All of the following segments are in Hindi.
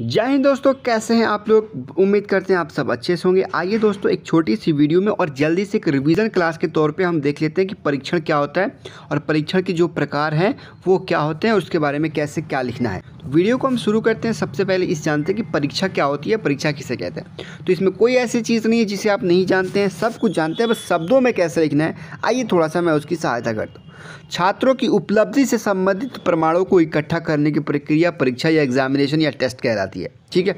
जय हिंद दोस्तों कैसे हैं आप लोग उम्मीद करते हैं आप सब अच्छे से होंगे आइए दोस्तों एक छोटी सी वीडियो में और जल्दी से एक रिवीजन क्लास के तौर पे हम देख लेते हैं कि परीक्षण क्या होता है और परीक्षण के जो प्रकार हैं वो क्या होते हैं उसके बारे में कैसे क्या लिखना है वीडियो को हम शुरू करते हैं सबसे पहले इस जानते हैं कि परीक्षा क्या होती है परीक्षा किसे कहते हैं तो इसमें कोई ऐसी चीज़ नहीं है जिसे आप नहीं जानते हैं सब कुछ जानते हैं बस शब्दों में कैसे लिखना है आइए थोड़ा सा मैं उसकी सहायता करता हूँ छात्रों की उपलब्धि से संबंधित प्रमाणों को इकट्ठा करने की प्रक्रिया परीक्षा या एग्जामिनेशन या टेस्ट कहलाती है ठीक है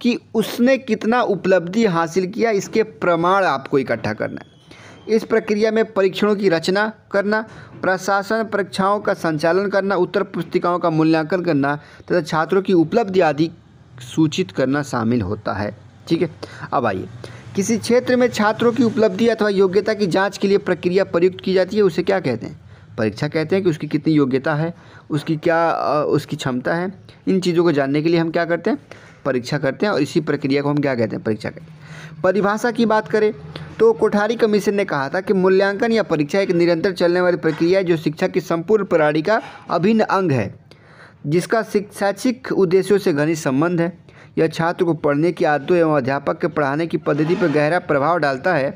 कि उसने कितना उपलब्धि हासिल किया इसके प्रमाण आपको इकट्ठा करना है इस प्रक्रिया में परीक्षणों की रचना करना प्रशासन परीक्षाओं का संचालन करना उत्तर पुस्तिकाओं का मूल्यांकन करना तथा छात्रों की उपलब्धि आदि सूचित करना शामिल होता है ठीक है अब आइए किसी क्षेत्र में छात्रों की उपलब्धि अथवा योग्यता की जांच के लिए प्रक्रिया प्रयुक्त की जाती है उसे क्या कहते हैं परीक्षा कहते हैं कि उसकी कितनी योग्यता है उसकी क्या उसकी क्षमता है इन चीज़ों को जानने के लिए हम क्या करते हैं परीक्षा करते हैं और इसी प्रक्रिया को हम क्या कहते हैं परीक्षा कहते हैं परिभाषा की बात करें तो कोठारी कमीशन ने कहा था कि मूल्यांकन या परीक्षा एक निरंतर चलने वाली प्रक्रिया है जो शिक्षा की संपूर्ण प्रणाली का अभिन्न अंग है जिसका शैक्षिक उद्देश्यों से घनिष्ठ संबंध है यह छात्र को पढ़ने की आदतों एवं अध्यापक के पढ़ाने की पद्धति पर गहरा प्रभाव डालता है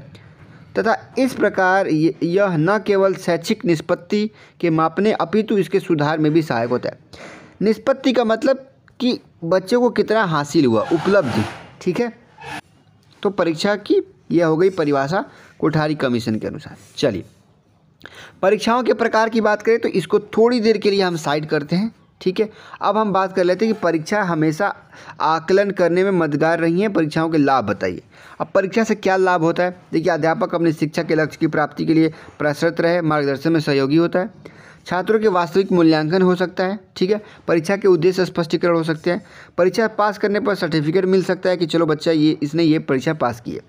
तथा इस प्रकार यह न केवल शैक्षिक निष्पत्ति के मापने अपितु इसके सुधार में भी सहायक होता है निष्पत्ति का मतलब कि बच्चों को कितना हासिल हुआ उपलब्धि ठीक है तो परीक्षा की यह हो गई परिभाषा कोठारी कमीशन के अनुसार चलिए परीक्षाओं के प्रकार की बात करें तो इसको थोड़ी देर के लिए हम साइड करते हैं ठीक है अब हम बात कर लेते हैं कि परीक्षा हमेशा आकलन करने में मददगार रही है परीक्षाओं के लाभ बताइए अब परीक्षा से क्या लाभ होता है देखिए अध्यापक अपने शिक्षा के लक्ष्य की प्राप्ति के लिए प्रसरत रहे मार्गदर्शन में सहयोगी होता है छात्रों के वास्तविक मूल्यांकन हो सकता है ठीक है परीक्षा के उद्देश्य स्पष्टीकरण हो सकते हैं परीक्षा पास करने पर सर्टिफिकेट मिल सकता है कि चलो बच्चा ये इसने ये परीक्षा पास की है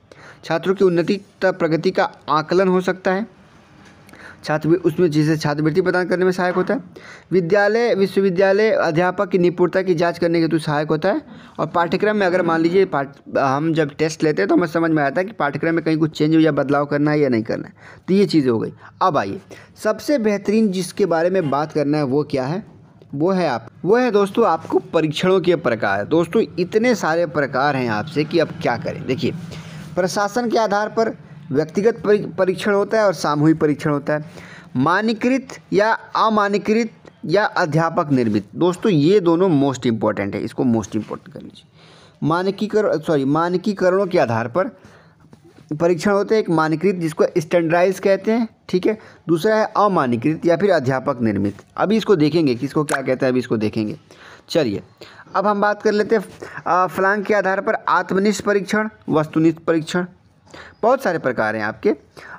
छात्रों की उन्नति तथा प्रगति का आकलन हो सकता है छात्रवृत्ति उसमें जिसे छात्रवृत्ति प्रदान करने में सहायक होता है विद्यालय विश्वविद्यालय अध्यापक की निपुणता की जांच करने के हेतु सहायक होता है और पाठ्यक्रम में अगर मान लीजिए पाठ हम जब टेस्ट लेते हैं तो हमें समझ में आता है कि पाठ्यक्रम में कहीं कुछ चेंज या बदलाव करना है या नहीं करना है तो ये चीज़ हो गई अब आइए सबसे बेहतरीन जिसके बारे में बात करना है वो क्या है वो है आप वो है दोस्तों आपको परीक्षणों के प्रकार दोस्तों इतने सारे प्रकार हैं आपसे कि अब क्या करें देखिए प्रशासन के आधार पर व्यक्तिगत परीक्षण होता है और सामूहिक परीक्षण होता है मानकृत या अमानकृत या अध्यापक निर्मित दोस्तों ये दोनों मोस्ट इम्पॉर्टेंट है इसको मोस्ट इम्पॉर्टेंट कर लीजिए मानकीकरण सॉरी मानकीकरणों के आधार पर परीक्षण होते हैं एक मानकृत जिसको स्टैंडर्डाइज कहते हैं ठीक है दूसरा है अमानकृत या फिर अध्यापक निर्मित अभी इसको देखेंगे कि इसको क्या कहते हैं अभी इसको देखेंगे चलिए अब हम बात कर लेते हैं फ्लांग के आधार पर आत्मनिष्ठ परीक्षण वस्तुनिष्ठ परीक्षण बहुत सारे प्रकार हैं आपके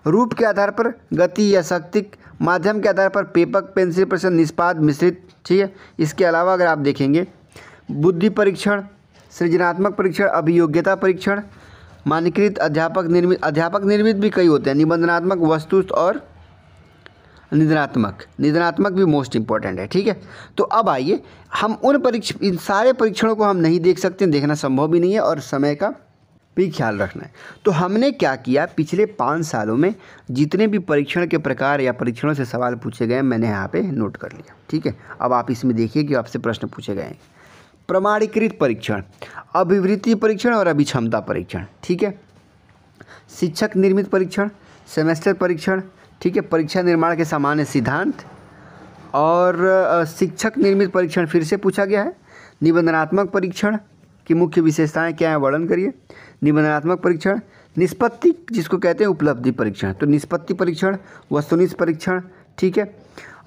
रूप के आधार पर गति या शक्तिक माध्यम के आधार पर पेपक पेंसिल प्रश्न निष्पाद मिश्रित ठीक है इसके अलावा अगर आप देखेंगे बुद्धि परीक्षण सृजनात्मक परीक्षण अभियोग्यता परीक्षण मानकृत अध्यापक निर्मित अध्यापक निर्मित भी कई होते हैं निबंधनात्मक वस्तु और निधनात्मक निधनात्मक भी मोस्ट इंपॉर्टेंट है ठीक है तो अब आइए हम उन परीक्ष इन सारे परीक्षणों को हम नहीं देख सकते देखना संभव भी नहीं है और समय का भी ख्याल रखना है तो हमने क्या किया पिछले पाँच सालों में जितने भी परीक्षण के प्रकार या परीक्षणों से सवाल पूछे गए मैंने यहाँ पे नोट कर लिया ठीक है अब आप इसमें देखिए कि आपसे प्रश्न पूछे गए हैं प्रमाणीकृत परीक्षण अभिवृत्ति परीक्षण और अभिक्षमता परीक्षण ठीक है शिक्षक निर्मित परीक्षण सेमेस्टर परीक्षण ठीक है परीक्षा निर्माण के सामान्य सिद्धांत और शिक्षक निर्मित परीक्षण फिर से पूछा गया है निबंधनात्मक परीक्षण की मुख्य विशेषताएं क्या हैं वर्णन करिए निबंधनात्मक परीक्षण निष्पत्ति जिसको कहते हैं उपलब्धि परीक्षण तो निष्पत्ति परीक्षण वस्तुनिष्ठ परीक्षण ठीक है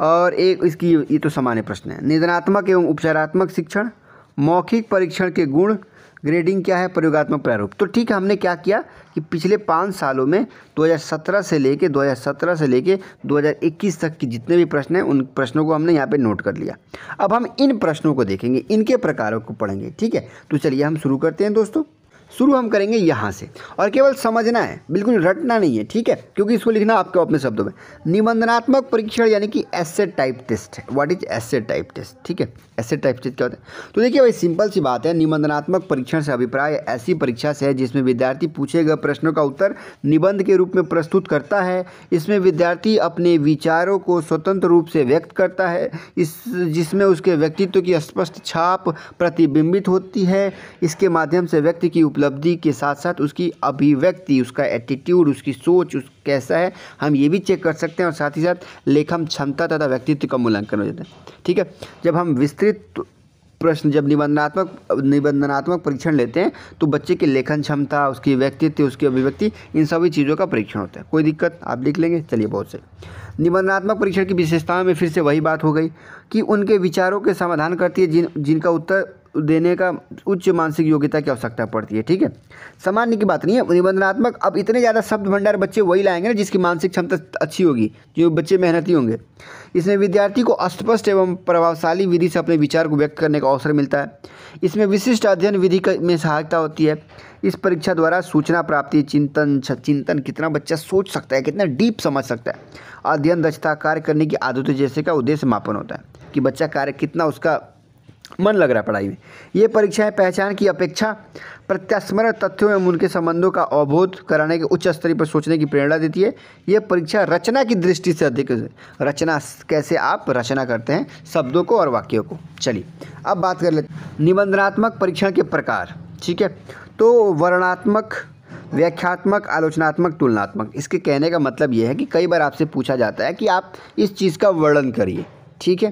और एक इसकी ये तो सामान्य प्रश्न है निधनात्मक एवं उपचारात्मक शिक्षण मौखिक परीक्षण के गुण ग्रेडिंग क्या है प्रयोगात्मक प्रारूप तो ठीक है हमने क्या किया कि पिछले पाँच सालों में 2017 से लेके 2017 से लेके 2021 तक के जितने भी प्रश्न हैं उन प्रश्नों को हमने यहाँ पे नोट कर लिया अब हम इन प्रश्नों को देखेंगे इनके प्रकारों को पढ़ेंगे ठीक है तो चलिए हम शुरू करते हैं दोस्तों शुरू हम करेंगे यहाँ से और केवल समझना है बिल्कुल रटना नहीं है ठीक है क्योंकि इसको लिखना आपके अपने शब्दों में निबंधनात्मक परीक्षण यानी कि एसे टाइप टेस्ट है what is essay type test ठीक है एसे टाइप टेस्ट क्या होता है तो देखिए भाई सिंपल सी बात है निबंधनात्मक परीक्षण से अभिप्राय ऐसी परीक्षा से है जिसमें विद्यार्थी पूछे गए प्रश्नों का उत्तर निबंध के रूप में प्रस्तुत करता है इसमें विद्यार्थी अपने विचारों को स्वतंत्र रूप से व्यक्त करता है इस जिसमें उसके व्यक्तित्व की स्पष्ट छाप प्रतिबिंबित होती है इसके माध्यम से व्यक्ति की उपलब्ध उपलब्धि के साथ साथ उसकी अभिव्यक्ति उसका एटीट्यूड उसकी सोच उस कैसा है हम ये भी चेक कर सकते हैं और साथ ही साथ लेखन क्षमता तथा व्यक्तित्व का मूल्यांकन हो जाता है ठीक है जब हम विस्तृत प्रश्न जब निबंधनात्मक निबंधनात्मक परीक्षण लेते हैं तो बच्चे की लेखन क्षमता उसकी व्यक्तित्व उसकी अभिव्यक्ति इन सभी चीज़ों का परीक्षण होता है कोई दिक्कत आप लिख लेंगे चलिए बहुत से निबंधनात्मक परीक्षण की विशेषताओं में फिर से वही बात हो गई कि उनके विचारों के समाधान करती है जिन जिनका उत्तर देने का उच्च मानसिक योग्यता की आवश्यकता पड़ती है ठीक है सामान्य की बात नहीं है निबंधनात्मक अब इतने ज़्यादा शब्द भंडार बच्चे वही लाएंगे ना जिसकी मानसिक क्षमता अच्छी होगी जो बच्चे मेहनती होंगे इसमें विद्यार्थी को स्पष्ट एवं प्रभावशाली विधि से अपने विचार को व्यक्त करने का अवसर मिलता है इसमें विशिष्ट अध्ययन विधि में सहायता होती है इस परीक्षा द्वारा सूचना प्राप्ति चिंतन चिंतन कितना बच्चा सोच सकता है कितना डीप समझ सकता है अध्ययन दक्षता कार्य करने की आदतें जैसे का उद्देश्य मापन होता है कि बच्चा कार्य कितना उसका मन लग रहा है पढ़ाई में ये परीक्षाएं पहचान की अपेक्षा प्रत्यास्मरण तथ्यों एवं उनके संबंधों का अवबोध कराने के उच्च स्तरीय पर सोचने की प्रेरणा देती है ये परीक्षा रचना की दृष्टि से अधिक रचना कैसे आप रचना करते हैं शब्दों को और वाक्यों को चलिए अब बात कर लेते निबंधनात्मक परीक्षण के प्रकार ठीक है तो वर्णात्मक व्याख्यात्मक आलोचनात्मक तुलनात्मक इसके कहने का मतलब ये है कि कई बार आपसे पूछा जाता है कि आप इस चीज़ का वर्णन करिए ठीक है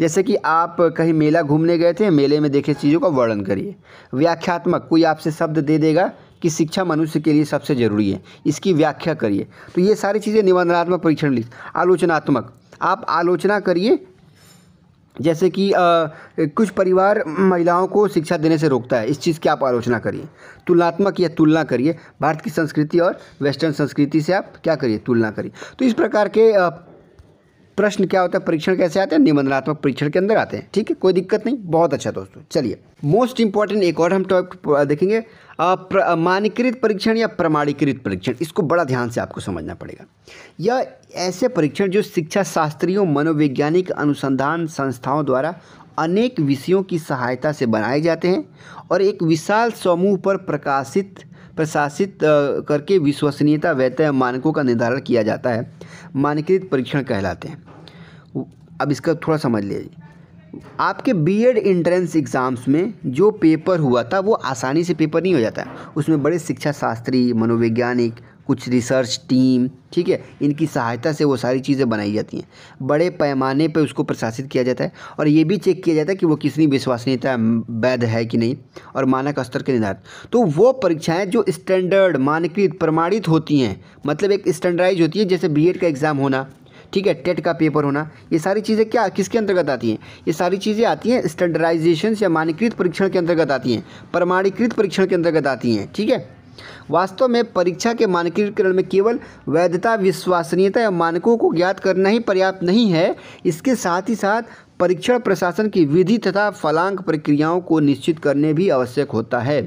जैसे कि आप कहीं मेला घूमने गए थे मेले में देखे चीज़ों का वर्णन करिए व्याख्यात्मक कोई आपसे शब्द दे देगा कि शिक्षा मनुष्य के लिए सबसे ज़रूरी है इसकी व्याख्या करिए तो ये सारी चीज़ें निबंधनात्मक परीक्षण लिख आलोचनात्मक आप आलोचना करिए जैसे कि आ, कुछ परिवार महिलाओं को शिक्षा देने से रोकता है इस चीज़ की आप आलोचना करिए तुलनात्मक या तुलना करिए भारत की संस्कृति और वेस्टर्न संस्कृति से आप क्या करिए तुलना करिए तो इस प्रकार के आ, प्रश्न क्या होता है परीक्षण कैसे आते हैं निबंधनात्मक परीक्षण के अंदर आते हैं ठीक है कोई दिक्कत नहीं बहुत अच्छा दोस्तों चलिए मोस्ट इंपॉर्टेंट एक और हम टॉपिक देखेंगे मानकीकृत परीक्षण या प्रमाणीकृत परीक्षण इसको बड़ा ध्यान से आपको समझना पड़ेगा यह ऐसे परीक्षण जो शिक्षा शास्त्रियों मनोवैज्ञानिक अनुसंधान संस्थाओं द्वारा अनेक विषयों की सहायता से बनाए जाते हैं और एक विशाल समूह पर प्रकाशित प्रशासित करके विश्वसनीयता वैतः मानकों का निर्धारण किया जाता है मानकीकृत परीक्षण कहलाते हैं अब इसका थोड़ा समझ लीजिए आपके बीएड एंट्रेंस एग्ज़ाम्स में जो पेपर हुआ था वो आसानी से पेपर नहीं हो जाता उसमें बड़े शिक्षा शास्त्री मनोवैज्ञानिक कुछ रिसर्च टीम ठीक है इनकी सहायता से वो सारी चीज़ें बनाई जाती हैं बड़े पैमाने पर उसको प्रशासित किया जाता है और ये भी चेक किया जाता है कि वो कितनी विश्वसनीयता वैध है कि नहीं और मानक स्तर के निर्धारित तो वो परीक्षाएं जो स्टैंडर्ड मानकृत प्रमाणित होती हैं मतलब एक स्टैंडर्डाइज होती है जैसे बी का एग्ज़ाम होना ठीक है टेट e का पेपर होना ये सारी चीज़ें क्या किसके अंतर्गत आती हैं ये सारी चीज़ें आती हैं स्टैंडर्डाइजेशन या मानकृत परीक्षण के अंतर्गत आती हैं प्रमाणीकृत परीक्षण के अंतर्गत आती हैं ठीक है वास्तव में परीक्षा के मानकीकरण में केवल वैधता विश्वसनीयता या मानकों को ज्ञात करना ही पर्याप्त नहीं है इसके साथ ही साथ परीक्षण प्रशासन की विधि तथा फलांक प्रक्रियाओं को निश्चित करने भी आवश्यक होता है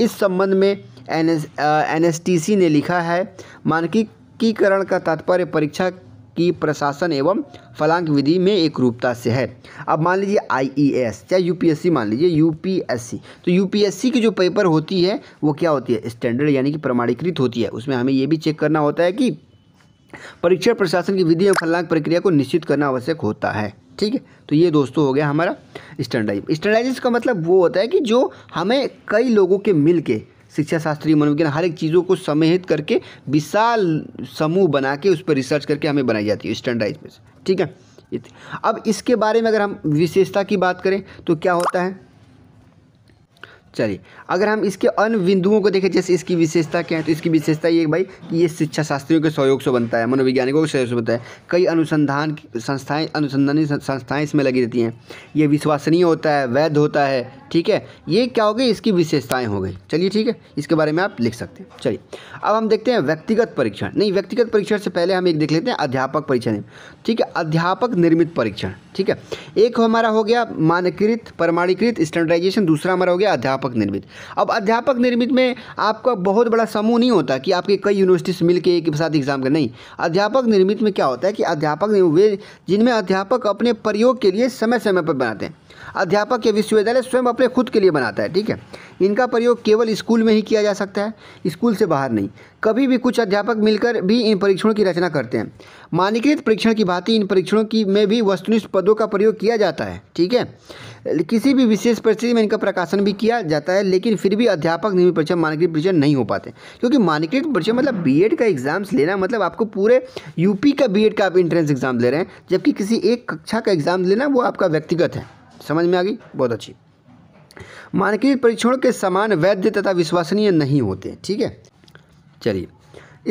इस संबंध में एन एन ने लिखा है मानकीकरण का तात्पर्य परीक्षा कि प्रशासन एवं फलांक विधि में एक रूपता से है अब मान लीजिए आईईएस e या यूपीएससी मान लीजिए यूपीएससी तो यूपीएससी की जो पेपर होती है वो क्या होती है स्टैंडर्ड यानी कि प्रमाणीकृत होती है उसमें हमें ये भी चेक करना होता है कि परीक्षा प्रशासन की विधि एवं फलांक प्रक्रिया को निश्चित करना आवश्यक होता है ठीक है तो ये दोस्तों हो गया हमारा स्टैंडर्डाइज स्टैंडर्डाइज का मतलब वो होता है कि जो हमें कई लोगों के मिल के शिक्षा शास्त्री मनोविज्ञान हर एक चीज़ों को समेहित करके विशाल समूह बना के उस पर रिसर्च करके हमें बनाई जाती है स्टैंडर्डाइज में ठीक है अब इसके बारे में अगर हम विशेषता की बात करें तो क्या होता है चलिए अगर हम इसके अन्य बिंदुओं को देखें जैसे इसकी विशेषता क्या है तो इसकी विशेषता ये भाई कि ये शिक्षा शास्त्रियों के सहयोग से बनता है मनोवैज्ञानिकों के सहयोग से बनता है कई अनुसंधान संस्थाएं अनुसंधानी संस्थाएं इसमें लगी रहती हैं ये विश्वसनीय होता है वैध होता है ठीक है ये क्या हो गई इसकी विशेषताएँ हो गई चलिए ठीक है इसके बारे में आप लिख सकते हैं चलिए अब हम देखते हैं व्यक्तिगत परीक्षण नहीं व्यक्तिगत परीक्षण से पहले हम एक देख लेते हैं अध्यापक परीक्षण ठीक है अध्यापक निर्मित परीक्षण ठीक है एक हमारा हो गया मानकृत प्रमाणीकृत स्टैंडर्डाइजेशन दूसरा हमारा हो गया अध्यापक अध्यापक निर्मित अब अध्यापक निर्मित में आपका बहुत बड़ा समूह नहीं होता कि आपके कई यूनिवर्सिटी मिल के एक साथ एग्जाम कर नहीं अध्यापक निर्मित में क्या होता है कि अध्यापक वे जिनमें अध्यापक अपने प्रयोग के लिए समय समय पर बनाते हैं अध्यापक या विश्वविद्यालय स्वयं अपने खुद के लिए बनाता है ठीक है इनका प्रयोग केवल स्कूल में ही किया जा सकता है स्कूल से बाहर नहीं कभी भी कुछ अध्यापक मिलकर भी इन परीक्षणों की रचना करते हैं मानकीकृत परीक्षण की भांति इन परीक्षणों की में भी वस्तुनिष्ठ पदों का प्रयोग किया जाता है ठीक है किसी भी विशेष परिस्थिति में इनका प्रकाशन भी किया जाता है लेकिन फिर भी अध्यापक नियमित परीक्षा मानकीकृत परीक्षा नहीं हो पाते क्योंकि मानकीकृत परीक्षा मतलब एड का एग्ज़ाम्स लेना मतलब आपको पूरे यूपी का एड का आप इंट्रेंस एग्ज़ाम ले रहे हैं जबकि किसी एक कक्षा का एग्ज़ाम लेना वो आपका व्यक्तिगत है समझ में आ गई बहुत अच्छी मानकीय परीक्षण के समान वैध तथा विश्वसनीय नहीं होते ठीक है चलिए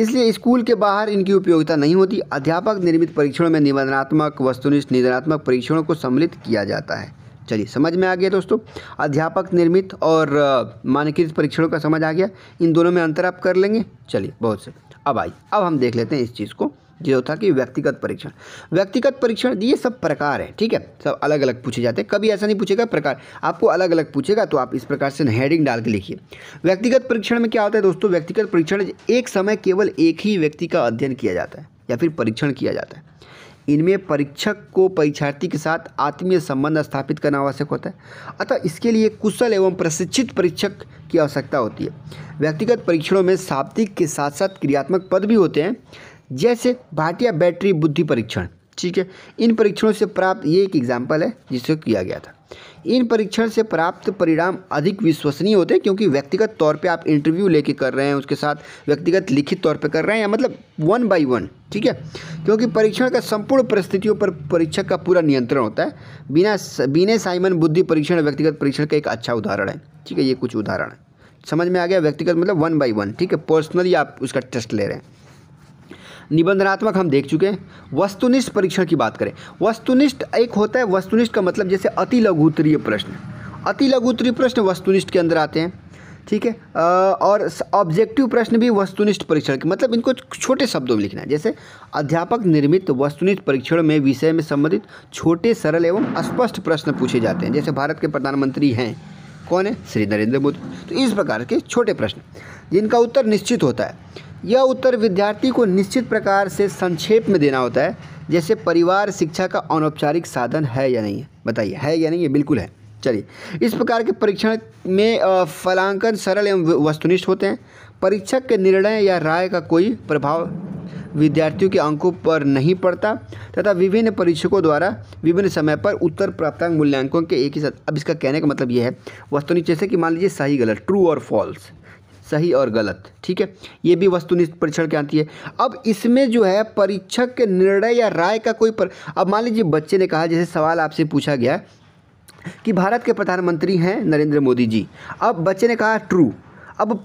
इसलिए स्कूल के बाहर इनकी उपयोगिता नहीं होती अध्यापक निर्मित परीक्षणों में निबंधनात्मक वस्तुनिष्ठ निधनात्मक परीक्षणों को सम्मिलित किया जाता है चलिए समझ में आ गया दोस्तों अध्यापक निर्मित और मानकीकृत परीक्षणों का समझ आ गया इन दोनों में अंतर आप कर लेंगे चलिए बहुत से अब आइए अब हम देख लेते हैं इस चीज़ को जो था कि व्यक्तिगत परीक्षण व्यक्तिगत परीक्षण ये सब प्रकार है ठीक है सब अलग अलग पूछे जाते हैं कभी ऐसा नहीं पूछेगा प्रकार आपको अलग अलग पूछेगा तो आप इस प्रकार से हेडिंग डाल के लिखिए व्यक्तिगत परीक्षण में क्या होता है दोस्तों व्यक्तिगत परीक्षण एक समय केवल एक ही व्यक्ति का अध्ययन किया जाता है या फिर परीक्षण किया जाता है इनमें परीक्षक को परीक्षार्थी के साथ आत्मीय संबंध स्थापित करना आवश्यक होता है अतः इसके लिए कुशल एवं प्रशिक्षित परीक्षक की आवश्यकता होती है व्यक्तिगत परीक्षणों में शाब्दिक के साथ साथ क्रियात्मक पद भी होते हैं जैसे भाटिया बैटरी बुद्धि परीक्षण ठीक है इन परीक्षणों से प्राप्त ये एक एग्जाम्पल है जिसे किया गया था इन परीक्षण से प्राप्त परिणाम अधिक विश्वसनीय होते हैं क्योंकि व्यक्तिगत तौर पे आप इंटरव्यू लेके कर रहे हैं उसके साथ व्यक्तिगत लिखित तौर पे कर रहे हैं या मतलब वन बाय वन ठीक है क्योंकि परीक्षण का संपूर्ण परिस्थितियों पर परीक्षक का पूरा नियंत्रण होता है बिना बिने साइमन बुद्धि परीक्षण व्यक्तिगत परीक्षण का एक अच्छा उदाहरण है ठीक है ये कुछ उदाहरण है समझ में आ गया व्यक्तिगत मतलब वन बाई वन ठीक है पर्सनली आप उसका टेस्ट ले रहे हैं निबंधनात्मक हम देख चुके हैं वस्तुनिष्ठ परीक्षण की बात करें वस्तुनिष्ठ एक होता है वस्तुनिष्ठ का मतलब जैसे अति लघुतरीय प्रश्न अति लघुतरीय प्रश्न वस्तुनिष्ठ के अंदर आते हैं ठीक है और ऑब्जेक्टिव प्रश्न भी वस्तुनिष्ठ परीक्षण के मतलब इनको छोटे शब्दों में लिखना है जैसे अध्यापक निर्मित वस्तुनिष्ठ परीक्षण में विषय में संबंधित छोटे सरल एवं स्पष्ट प्रश्न पूछे जाते हैं जैसे भारत के प्रधानमंत्री हैं कौन है श्री नरेंद्र मोदी तो इस प्रकार के छोटे प्रश्न जिनका उत्तर निश्चित होता है यह उत्तर विद्यार्थी को निश्चित प्रकार से संक्षेप में देना होता है जैसे परिवार शिक्षा का अनौपचारिक साधन है या नहीं है बताइए है या नहीं है बिल्कुल है चलिए इस प्रकार के परीक्षण में फलांकन सरल एवं वस्तुनिष्ठ होते हैं परीक्षक के निर्णय या राय का कोई प्रभाव विद्यार्थियों के अंकों पर नहीं पड़ता तथा विभिन्न परीक्षकों द्वारा विभिन्न समय पर उत्तर प्राप्त मूल्यांकन के एक ही साथ अब इसका कहने का मतलब यह है वस्तुनिष्ठ जैसे कि मान लीजिए सही गलत ट्रू और फॉल्स सही और गलत ठीक है ये भी वस्तुनिष्ठ परीक्षण के आती है अब इसमें जो है परीक्षक के निर्णय या राय का कोई पर अब मान लीजिए बच्चे ने कहा जैसे सवाल आपसे पूछा गया कि भारत के प्रधानमंत्री हैं नरेंद्र मोदी जी अब बच्चे ने कहा ट्रू अब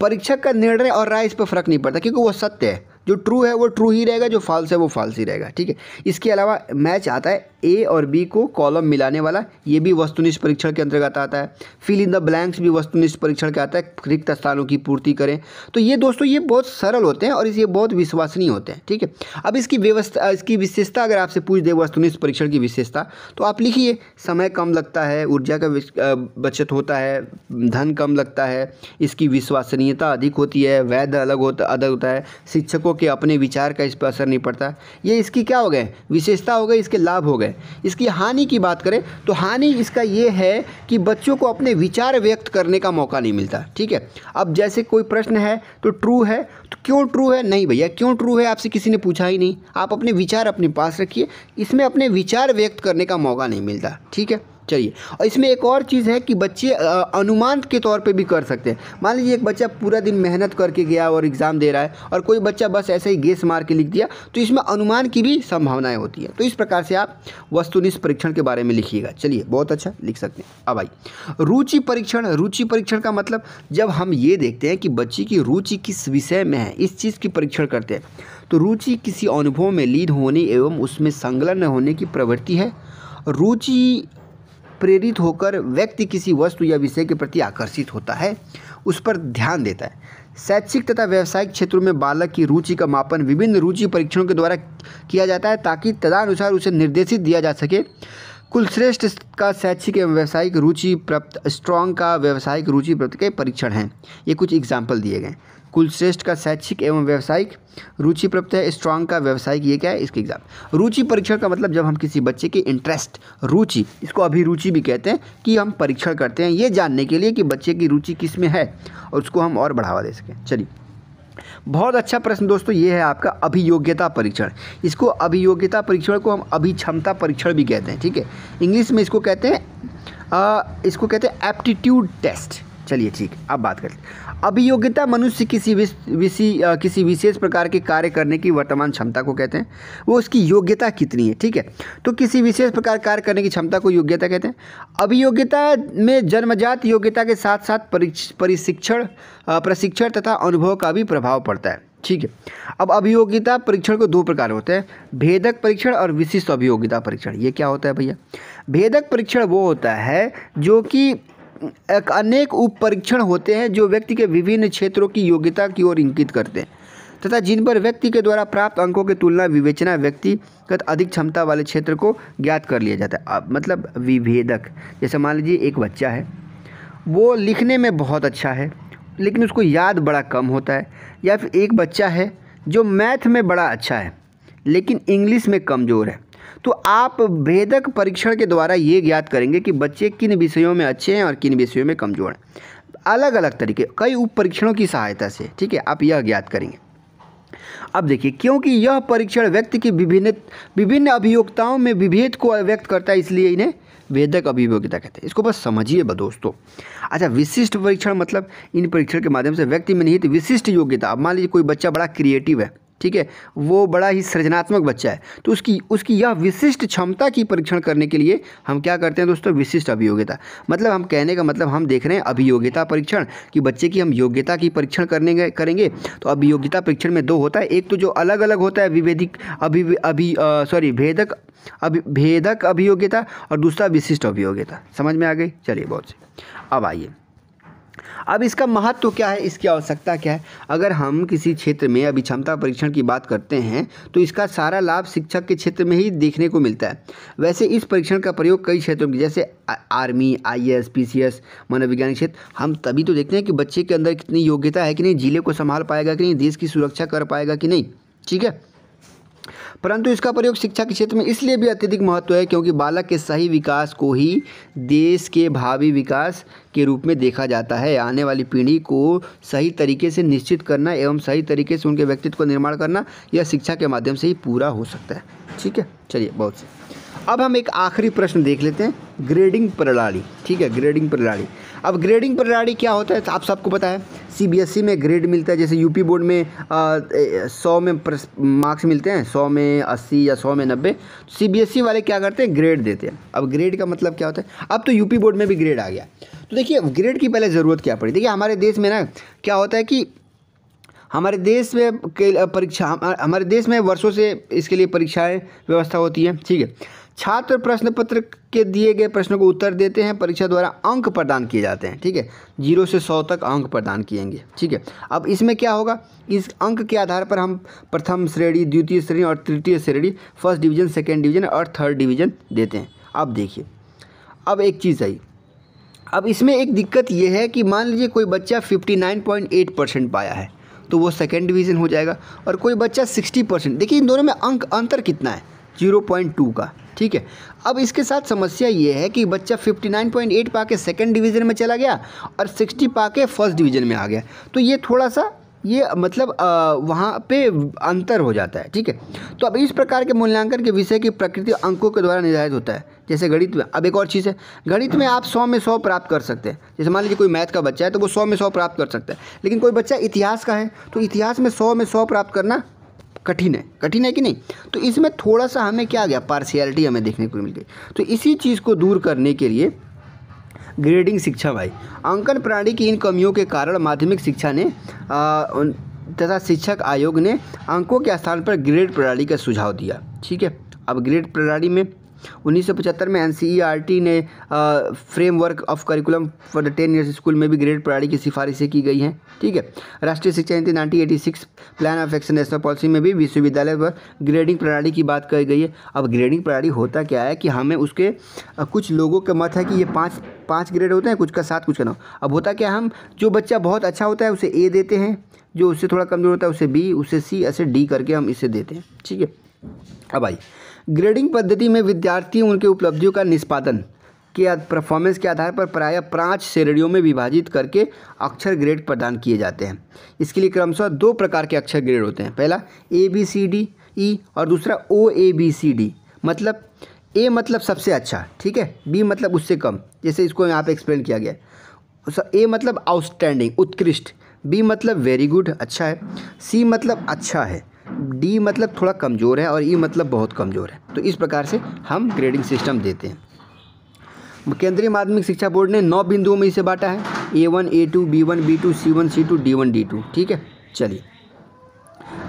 परीक्षक का निर्णय और राय इस पर फर्क नहीं पड़ता क्योंकि वो सत्य है जो ट्रू है वो ट्रू ही रहेगा जो फॉल्स है वो फॉल्स ही रहेगा ठीक है इसके अलावा मैच आता है ए और बी को कॉलम मिलाने वाला ये भी वस्तुनिष्ठ परीक्षण के अंतर्गत आता है फिल इन द ब्लैंक्स भी वस्तुनिष्ठ परीक्षण के आता है रिक्त स्थानों की पूर्ति करें तो ये दोस्तों ये बहुत सरल होते हैं और ये बहुत विश्वसनीय होते हैं ठीक है अब इसकी व्यवस्था इसकी विशेषता अगर आपसे पूछ दे वस्तुनिष्ठ परीक्षण की विशेषता तो आप लिखिए समय कम लगता है ऊर्जा का बचत होता है धन कम लगता है इसकी विश्वसनीयता अधिक होती है वैध अलग होता अलग होता है शिक्षकों के अपने विचार का इस पर असर नहीं पड़ता ये इसकी क्या हो गए विशेषता हो गई इसके लाभ हो गए इसकी हानि की बात करें तो हानि इसका ये है कि बच्चों को अपने विचार व्यक्त करने का मौका नहीं मिलता ठीक है अब जैसे कोई प्रश्न है तो ट्रू है तो क्यों ट्रू है नहीं भैया क्यों ट्रू है आपसे किसी ने पूछा ही नहीं आप अपने विचार अपने पास रखिए इसमें अपने विचार व्यक्त करने का मौका नहीं मिलता ठीक है चलिए और इसमें एक और चीज़ है कि बच्चे अनुमान के तौर पे भी कर सकते हैं मान लीजिए एक बच्चा पूरा दिन मेहनत करके गया और एग्ज़ाम दे रहा है और कोई बच्चा बस ऐसे ही गेस मार के लिख दिया तो इसमें अनुमान की भी संभावनाएँ होती है तो इस प्रकार से आप वस्तुनिष्ठ परीक्षण के बारे में लिखिएगा चलिए बहुत अच्छा लिख सकते हैं अब आई रुचि परीक्षण रुचि परीक्षण का मतलब जब हम ये देखते हैं कि बच्चे की रुचि किस विषय में है इस चीज़ की परीक्षण करते हैं तो रुचि किसी अनुभव में लीन होने एवं उसमें संलग्न होने की प्रवृत्ति है रुचि प्रेरित होकर व्यक्ति किसी वस्तु या विषय के प्रति आकर्षित होता है उस पर ध्यान देता है शैक्षिक तथा व्यावसायिक क्षेत्रों में बालक की रुचि का मापन विभिन्न रुचि परीक्षणों के द्वारा किया जाता है ताकि तदानुसार उसे निर्देशित दिया जा सके कुलश्रेष्ठ का शैक्षिक एवं व्यावसायिक रुचि प्राप्त स्ट्रॉन्ग का व्यावसायिक रुचि प्राप्त के परीक्षण हैं ये कुछ एग्जाम्पल दिए गए कुलश्रेष्ठ का शैक्षिक एवं व्यावसायिक रुचि प्राप्त है स्ट्रांग का व्यावसायिक ये क्या है इसके एग्जाम रुचि परीक्षण का मतलब जब हम किसी बच्चे की इंटरेस्ट रुचि इसको अभिरुचि भी कहते हैं कि हम परीक्षण करते हैं ये जानने के लिए कि बच्चे की रुचि किस में है और उसको हम और बढ़ावा दे सकें चलिए बहुत अच्छा प्रश्न दोस्तों ये है आपका अभियोग्यता परीक्षण इसको अभियोग्यता परीक्षण को हम अभिक्षमता परीक्षण भी कहते हैं ठीक है इंग्लिश में इसको कहते हैं इसको कहते हैं एप्टीट्यूड टेस्ट चलिए ठीक है अब बात करते अभियोग्यता मनुष्य किसी विशी किसी विशेष प्रकार के कार्य करने की वर्तमान क्षमता को कहते हैं वो उसकी योग्यता कितनी है ठीक है तो किसी विशेष प्रकार कार्य करने की क्षमता को योग्यता कहते हैं अभियोग्यता में जन्मजात योग्यता के साथ साथ परिशिक्षण प्रशिक्षण तथा अनुभव का भी प्रभाव पड़ता है ठीक है अब अभियोग्यता परीक्षण को दो प्रकार होते हैं भेदक परीक्षण और विशिष्ट अभियोग्यता परीक्षण ये क्या होता है भैया भेदक परीक्षण वो होता है जो कि अनेक उप परीक्षण होते हैं जो व्यक्ति के विभिन्न क्षेत्रों की योग्यता की ओर इंगित करते हैं तथा जिन पर व्यक्ति के द्वारा प्राप्त अंकों की तुलना विवेचना व्यक्तिगत अधिक क्षमता वाले क्षेत्र को ज्ञात कर लिया जाता है मतलब विभेदक जैसे मान लीजिए एक बच्चा है वो लिखने में बहुत अच्छा है लेकिन उसको याद बड़ा कम होता है या फिर एक बच्चा है जो मैथ में बड़ा अच्छा है लेकिन इंग्लिश में कमज़ोर है तो आप भेदक परीक्षण के द्वारा ये ज्ञात करेंगे कि बच्चे किन विषयों में अच्छे हैं और किन विषयों में कमज़ोर हैं अलग अलग तरीके कई उप परीक्षणों की सहायता से ठीक है आप यह ज्ञात करेंगे अब देखिए क्योंकि यह परीक्षण व्यक्ति की विभिन्न विभिन्न अभियोक्ताओं में विभेद को व्यक्त करता है इसलिए इन्हें वेदक अभियोग्यता कहते हैं इसको बस समझिए दोस्तों अच्छा विशिष्ट परीक्षण मतलब इन परीक्षण के माध्यम से व्यक्ति में निहित विशिष्ट योग्यता अब मान लीजिए कोई बच्चा बड़ा क्रिएटिव है ठीक है वो बड़ा ही सृजनात्मक बच्चा है तो उसकी उसकी यह विशिष्ट क्षमता की परीक्षण करने के लिए हम क्या करते हैं दोस्तों विशिष्ट अभियोग्यता मतलब हम कहने का मतलब हम देख रहे हैं अभियोग्यता परीक्षण कि बच्चे की हम योग्यता की परीक्षण करने करेंगे तो अभियोग्यता परीक्षण में दो होता है एक तो जो अलग अलग होता है विभेदिक अभि अभि सॉरी भेदक अभि भेदक अभियोग्यता और दूसरा विशिष्ट अभियोग्यता समझ में आ गई चलिए बहुत सी अब आइए अब इसका महत्व क्या है इसकी आवश्यकता क्या है अगर हम किसी क्षेत्र में अभी क्षमता परीक्षण की बात करते हैं तो इसका सारा लाभ शिक्षक के क्षेत्र में ही देखने को मिलता है वैसे इस परीक्षण का प्रयोग कई क्षेत्रों में जैसे army I S P C S मनोविज्ञानिक क्षेत्र हम तभी तो देखते हैं कि बच्चे के अंदर कितनी योग्यता है कि नहीं जिले को संभाल पाएगा कि नहीं देश की सुरक्षा कर पाएगा कि नहीं ठीक है परंतु इसका प्रयोग शिक्षा के क्षेत्र में इसलिए भी अत्यधिक महत्व है क्योंकि बालक के सही विकास को ही देश के भावी विकास के रूप में देखा जाता है आने वाली पीढ़ी को सही तरीके से निश्चित करना एवं सही तरीके से उनके व्यक्तित्व का निर्माण करना यह शिक्षा के माध्यम से ही पूरा हो सकता है ठीक है चलिए बहुत से अब हम एक आखिरी प्रश्न देख लेते हैं ग्रेडिंग प्रणाली ठीक है ग्रेडिंग प्रणाली अब ग्रेडिंग प्रणाली क्या होता है आप सबको पता है ई e में ग्रेड मिलता है जैसे यूपी बोर्ड में सौ में मार्क्स मिलते हैं सौ में अस्सी या सौ में नब्बे ई e वाले क्या करते हैं ग्रेड देते हैं अब ग्रेड का मतलब क्या होता है अब तो यूपी बोर्ड में भी ग्रेड आ गया तो देखिए ग्रेड की पहले ज़रूरत क्या पड़ी देखिए हमारे देश में ना क्या होता है कि हमारे देश में परीक्षा हमारे देश में वर्षों से इसके लिए परीक्षाएँ व्यवस्था होती है ठीक है छात्र प्रश्न पत्र के दिए गए प्रश्नों को उत्तर देते हैं परीक्षा द्वारा अंक प्रदान किए जाते हैं ठीक है जीरो से सौ तक अंक प्रदान किएंगे ठीक है अब इसमें क्या होगा इस अंक के आधार पर हम प्रथम श्रेणी द्वितीय श्रेणी और तृतीय श्रेणी फर्स्ट डिवीजन सेकेंड डिवीजन और थर्ड डिवीजन देते हैं अब देखिए अब एक चीज़ आई अब इसमें एक दिक्कत यह है कि मान लीजिए कोई बच्चा फिफ्टी परसेंट पाया है तो वो सेकेंड डिवीज़न हो जाएगा और कोई बच्चा 60 परसेंट देखिए इन दोनों में अंक अंतर कितना है जीरो पॉइंट टू का ठीक है अब इसके साथ समस्या ये है कि बच्चा 59.8 पा के सेकेंड डिवीज़न में चला गया और 60 पा के फर्स्ट डिवीज़न में आ गया तो ये थोड़ा सा ये मतलब वहाँ पे अंतर हो जाता है ठीक है तो अब इस प्रकार के मूल्यांकन के विषय की प्रकृति अंकों के द्वारा निर्धारित होता है जैसे गणित में अब एक और चीज़ है गणित में आप सौ में सौ प्राप्त कर सकते हैं जैसे मान लीजिए कोई मैथ का बच्चा है तो वो सौ में सौ प्राप्त कर सकता है लेकिन कोई बच्चा इतिहास का है तो इतिहास में सौ में सौ प्राप्त करना कठिन है कठिन है कि नहीं तो इसमें थोड़ा सा हमें क्या आ गया पार्शियलिटी हमें देखने को मिल गई तो इसी चीज़ को दूर करने के लिए ग्रेडिंग शिक्षा भाई अंकन प्रणाली की इन कमियों के कारण माध्यमिक शिक्षा ने आ, तथा शिक्षक आयोग ने अंकों के स्थान पर ग्रेड प्रणाली का सुझाव दिया ठीक है अब ग्रेड प्रणाली में 1975 में टी e ने framework of curriculum for the ten years school में भी ग्रेड प्रणाली की सिफारिशें की गई हैं ठीक है राष्ट्रीय शिक्षा नीति nineteen plan of action national policy में भी विश्वविद्यालय पर ग्रेडिंग प्रणाली की बात कही गई है अब ग्रेडिंग प्रणाली होता क्या है कि हमें उसके कुछ लोगों का मत है कि ये पाँच पाँच ग्रेड होते हैं कुछ का सात कुछ का नौ अब होता क्या हम जो बच्चा बहुत अच्छा होता है उसे ए देते हैं जो उससे थोड़ा कमज़ोर होता है उसे बी उसे सी ऐसे डी करके हम इसे देते हैं ठीक है अब आइए ग्रेडिंग पद्धति में विद्यार्थी उनके उपलब्धियों का निष्पादन के परफॉर्मेंस के आधार पर प्रायः पाँच श्रेणियों में विभाजित करके अक्षर ग्रेड प्रदान किए जाते हैं इसके लिए क्रमशः दो प्रकार के अक्षर ग्रेड होते हैं पहला A B C D E और दूसरा ओ ए बी सी डी मतलब ए मतलब सबसे अच्छा ठीक है बी मतलब उससे कम जैसे इसको यहाँ पे एक्सप्लेन किया गया ए मतलब आउटस्टैंडिंग उत्कृष्ट बी मतलब वेरी गुड अच्छा है सी मतलब अच्छा है डी मतलब थोड़ा कमज़ोर है और ई e मतलब बहुत कमज़ोर है तो इस प्रकार से हम ग्रेडिंग सिस्टम देते हैं केंद्रीय माध्यमिक शिक्षा बोर्ड ने नौ बिंदुओं में इसे बांटा है A one A two B one B two C one C two D one D two ठीक है चलिए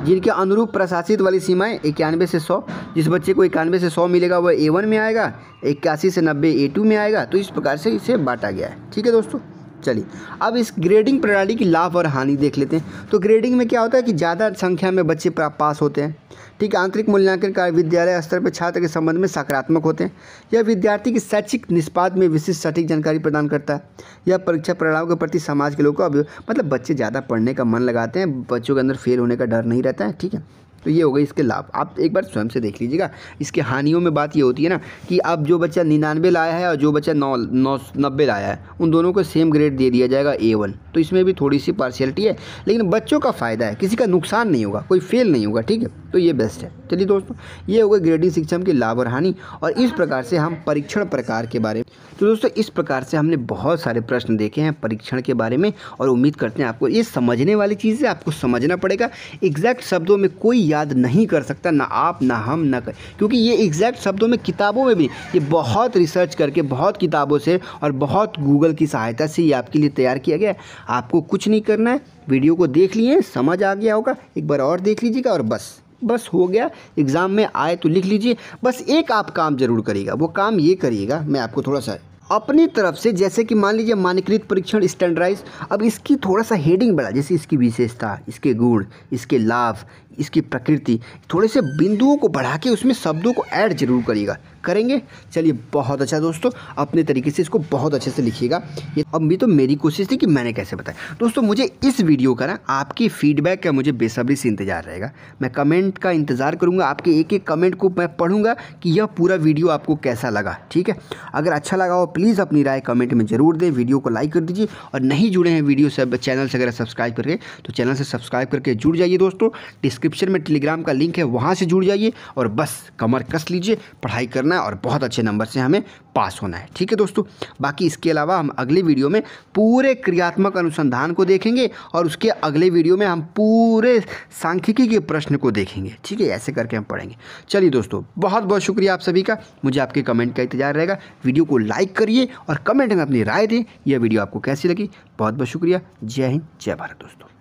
जिनके अनुरूप प्रशासित वाली सीमाएं इक्यानवे से सौ जिस बच्चे को इक्यानवे से सौ मिलेगा वह ए वन में आएगा इक्यासी से नब्बे ए टू में आएगा तो इस प्रकार से इसे बांटा गया है ठीक है दोस्तों चलिए अब इस ग्रेडिंग प्रणाली की लाभ और हानि देख लेते हैं तो ग्रेडिंग में क्या होता है कि ज़्यादा संख्या में बच्चे पास होते हैं ठीक है आंतरिक मूल्यांकन कार्य विद्यालय स्तर पर छात्र के संबंध में सकारात्मक होते हैं यह विद्यार्थी की शैक्षिक निष्पात में विशिष्ट सटीक जानकारी प्रदान करता है यह परीक्षा प्रणाली के प्रति समाज के लोगों का मतलब बच्चे ज़्यादा पढ़ने का मन लगाते हैं बच्चों के अंदर फेल होने का डर नहीं रहता है ठीक है तो ये हो गए इसके लाभ आप एक बार स्वयं से देख लीजिएगा इसके हानियों में बात ये होती है ना कि अब जो बच्चा निन्यानवे लाया है और जो बच्चा नौ नौ नब्बे लाया है उन दोनों को सेम ग्रेड दे दिया जाएगा ए वन तो इसमें भी थोड़ी सी पार्शियलिटी है लेकिन बच्चों का फ़ायदा है किसी का नुकसान नहीं होगा कोई फेल नहीं होगा ठीक है तो ये बेस्ट है चलिए दोस्तों ये हो गए ग्रेडिंग शिक्षा के लाभ और हानि और इस प्रकार से हम परीक्षण प्रकार के बारे में तो दोस्तों इस प्रकार से हमने बहुत सारे प्रश्न देखे हैं परीक्षण के बारे में और उम्मीद करते हैं आपको ये समझने वाली चीज़ है आपको समझना पड़ेगा एग्जैक्ट शब्दों में कोई याद नहीं कर सकता ना आप ना हम ना कर क्योंकि ये एग्जैक्ट शब्दों में किताबों में भी ये बहुत रिसर्च करके बहुत किताबों से और बहुत गूगल की सहायता से ये आपके लिए तैयार किया गया है आपको कुछ नहीं करना है वीडियो को देख लिए समझ आ गया होगा एक बार और देख लीजिएगा और बस बस हो गया एग्ज़ाम में आए तो लिख लीजिए बस एक आप काम ज़रूर करिएगा वो काम ये करिएगा मैं आपको थोड़ा सा अपनी तरफ से जैसे कि मान लीजिए मानकृत परीक्षण स्टैंडर्डाइज अब इसकी थोड़ा सा हेडिंग बढ़ा जैसे इसकी विशेषता इसके गुण इसके लाभ इसकी प्रकृति थोड़े से बिंदुओं को बढ़ा के उसमें शब्दों को ऐड जरूर करिएगा करेंगे चलिए बहुत अच्छा दोस्तों अपने तरीके से इसको बहुत अच्छे से लिखिएगा ये अब भी तो मेरी कोशिश थी कि मैंने कैसे बताया दोस्तों मुझे इस वीडियो का ना आपकी फीडबैक का मुझे बेसब्री से इंतजार रहेगा मैं कमेंट का इंतज़ार करूँगा आपके एक एक कमेंट को मैं पढ़ूंगा कि यह पूरा वीडियो आपको कैसा लगा ठीक है अगर अच्छा लगा हो प्लीज़ अपनी राय कमेंट में ज़रूर दें वीडियो को लाइक कर दीजिए और नहीं जुड़े हैं वीडियो से चैनल से अगर सब्सक्राइब करके तो चैनल से सब्सक्राइब करके जुड़ जाइए दोस्तों डिस्क डिस्क्रिप्शन में टेलीग्राम का लिंक है वहाँ से जुड़ जाइए और बस कमर कस लीजिए पढ़ाई करना है और बहुत अच्छे नंबर से हमें पास होना है ठीक है दोस्तों बाकी इसके अलावा हम अगले वीडियो में पूरे क्रियात्मक अनुसंधान को देखेंगे और उसके अगले वीडियो में हम पूरे सांख्यिकी के प्रश्न को देखेंगे ठीक है ऐसे करके हम पढ़ेंगे चलिए दोस्तों बहुत बहुत शुक्रिया आप सभी का मुझे आपके कमेंट का इंतजार रहेगा वीडियो को लाइक करिए और कमेंट में अपनी राय दें यह वीडियो आपको कैसी लगी बहुत बहुत शुक्रिया जय हिंद जय भारत दोस्तों